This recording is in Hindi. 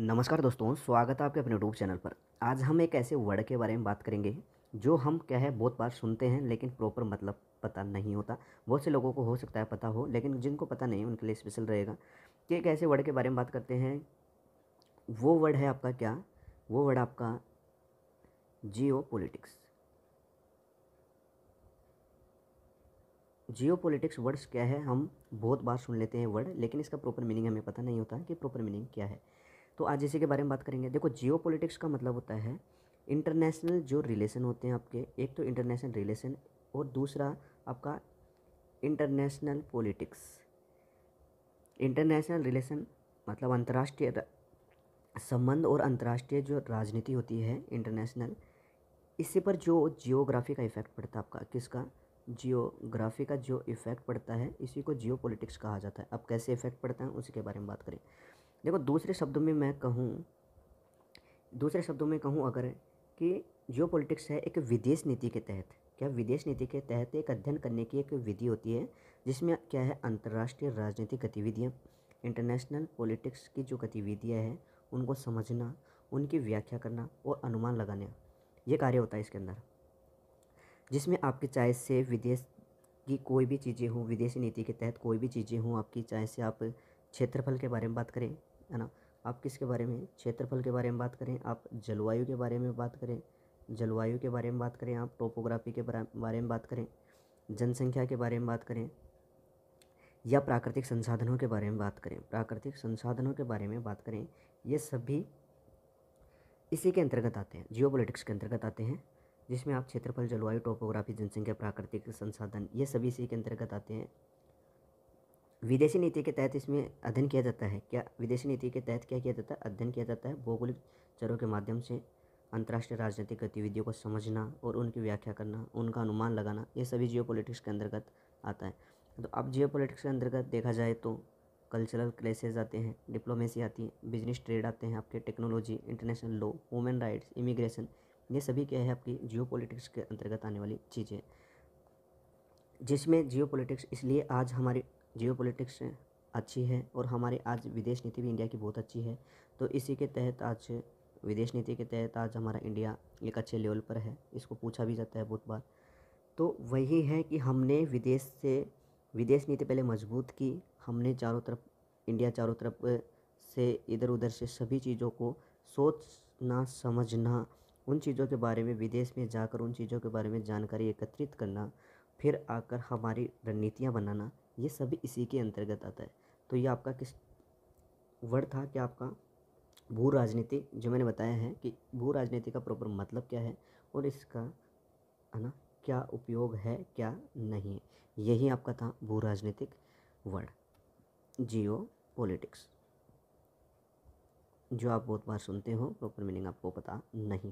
नमस्कार दोस्तों स्वागत है आपके अपने यूट्यूब चैनल पर आज हम एक ऐसे वर्ड के बारे में बात करेंगे जो हम क्या है बहुत बार सुनते हैं लेकिन प्रॉपर मतलब पता नहीं होता बहुत से लोगों को हो सकता है पता हो लेकिन जिनको पता नहीं उनके लिए स्पेशल रहेगा कि एक ऐसे वर्ड के बारे में बात करते हैं वो वर्ड है आपका क्या वो वर्ड आपका geopolitics geopolitics words क्या है हम बहुत बार सुन लेते हैं वर्ड लेकिन इसका प्रॉपर मीनिंग हमें पता नहीं होता कि प्रॉपर मीनिंग क्या है तो आज इसी के बारे में बात करेंगे देखो जियो का मतलब होता है इंटरनेशनल जो रिलेशन होते हैं आपके एक तो इंटरनेशनल रिलेशन और दूसरा आपका इंटरनेशनल पॉलिटिक्स इंटरनेशनल रिलेशन मतलब अंतर्राष्ट्रीय संबंध और अंतर्राष्ट्रीय जो राजनीति होती है इंटरनेशनल इसी पर जो जियोग्राफी का इफ़ेक्ट पड़ता है आपका किसका जियोग्राफी का जो इफ़ेक्ट पड़ता है इसी को जियो पॉलिटिक्स कहा जाता है अब कैसे इफ़ेक्ट पड़ता है उसी के बारे में बात करें देखो दूसरे शब्दों में मैं कहूँ दूसरे शब्दों में कहूँ अगर कि जियो पॉलिटिक्स है एक विदेश नीति के तहत क्या विदेश नीति के तहत एक अध्ययन करने की एक विधि होती है जिसमें क्या है अंतर्राष्ट्रीय राजनीतिक गतिविधियाँ इंटरनेशनल पॉलिटिक्स की जो गतिविधियाँ हैं उनको समझना उनकी व्याख्या करना और अनुमान लगाना ये कार्य होता है इसके अंदर जिसमें आपकी चाय से विदेश की कोई भी चीज़ें हों विदेशी नीति के तहत कोई भी चीज़ें हों आपकी चाय से आप क्षेत्रफल के बारे में बात करें है ना आप किसके बारे में क्षेत्रफल के बारे में बात करें आप जलवायु के बारे में बात करें जलवायु के बारे में बात करें आप टोपोग्राफी के बारे में बात करें जनसंख्या के बारे में बात करें या प्राकृतिक संसाधनों के बारे में बात करें प्राकृतिक संसाधनों के बारे में बात करें ये सभी इसी के अंतर्गत आते हैं जियो के अंतर्गत आते हैं जिसमें आप क्षेत्रफल जलवायु टोपोग्राफी जनसंख्या प्राकृतिक संसाधन ये सभी इसी के अंतर्गत आते हैं विदेशी नीति के तहत इसमें अध्ययन किया जाता है क्या विदेशी नीति के तहत क्या किया जाता है अध्ययन किया जाता है भौगोलिक चरों के माध्यम से अंतर्राष्ट्रीय राजनीतिक गतिविधियों को समझना और उनकी व्याख्या करना उनका अनुमान लगाना ये सभी जियो के अंतर्गत आता है तो अब जियो के अंतर्गत देखा जाए तो कल्चरल क्लेसेज आते हैं डिप्लोमेसी आती है बिजनेस ट्रेड आते हैं आपके technology international law women rights immigration ये सभी क्या है आपकी जियो के अंतर्गत आने वाली चीज़ें जिसमें जियो इसलिए आज हमारी जियो पोलिटिक्स अच्छी है और हमारे आज विदेश नीति भी इंडिया की बहुत अच्छी है तो इसी के तहत आज विदेश नीति के तहत आज हमारा इंडिया एक अच्छे लेवल पर है इसको पूछा भी जाता है बहुत बार तो वही है कि हमने विदेश से विदेश नीति पहले मजबूत की हमने चारों तरफ इंडिया चारों तरफ से इधर उधर से सभी चीज़ों को सोचना समझना उन चीज़ों के बारे में विदेश में जाकर उन चीज़ों के बारे में जानकारी एकत्रित करना फिर आकर हमारी रणनीतियाँ बनाना ये सभी इसी के अंतर्गत आता है तो ये आपका किस वर्ड था कि आपका भू राजनीति जो मैंने बताया है कि भू राजनीति का प्रॉपर मतलब क्या है और इसका है ना क्या उपयोग है क्या नहीं है यही आपका था भू राजनीतिक वर्ड जियो पॉलिटिक्स जो आप बहुत बार सुनते हो प्रॉपर मीनिंग आपको पता नहीं